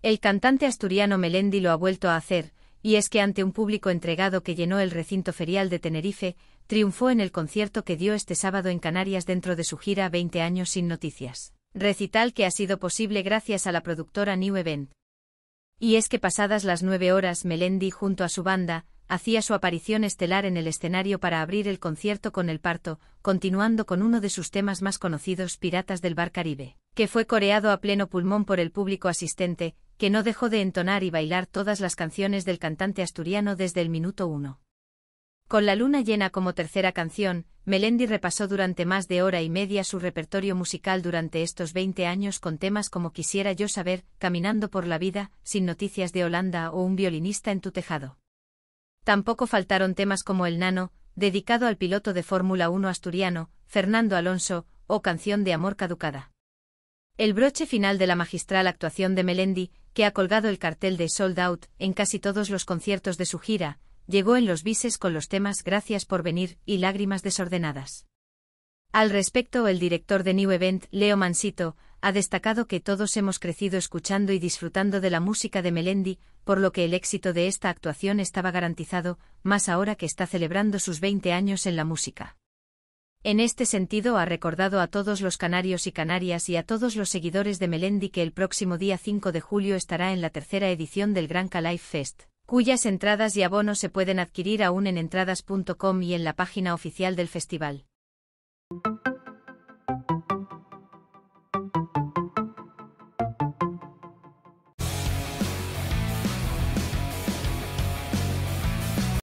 El cantante asturiano Melendi lo ha vuelto a hacer, y es que ante un público entregado que llenó el recinto ferial de Tenerife, triunfó en el concierto que dio este sábado en Canarias dentro de su gira veinte años sin noticias. Recital que ha sido posible gracias a la productora New Event. Y es que pasadas las nueve horas Melendi junto a su banda, hacía su aparición estelar en el escenario para abrir el concierto con El Parto, continuando con uno de sus temas más conocidos Piratas del Bar Caribe, que fue coreado a pleno pulmón por el público asistente, que no dejó de entonar y bailar todas las canciones del cantante asturiano desde el minuto uno. Con La luna llena como tercera canción, Melendi repasó durante más de hora y media su repertorio musical durante estos 20 años con temas como Quisiera yo saber, Caminando por la vida, Sin noticias de Holanda o Un violinista en tu tejado. Tampoco faltaron temas como El nano, dedicado al piloto de Fórmula 1 asturiano, Fernando Alonso, o Canción de amor caducada. El broche final de la magistral actuación de Melendi, que ha colgado el cartel de Sold Out en casi todos los conciertos de su gira, llegó en los bises con los temas Gracias por venir y Lágrimas desordenadas. Al respecto, el director de New Event, Leo Mansito, ha destacado que todos hemos crecido escuchando y disfrutando de la música de Melendi, por lo que el éxito de esta actuación estaba garantizado, más ahora que está celebrando sus 20 años en la música. En este sentido ha recordado a todos los canarios y canarias y a todos los seguidores de Melendi que el próximo día 5 de julio estará en la tercera edición del Gran Calife Fest, cuyas entradas y abonos se pueden adquirir aún en entradas.com y en la página oficial del festival.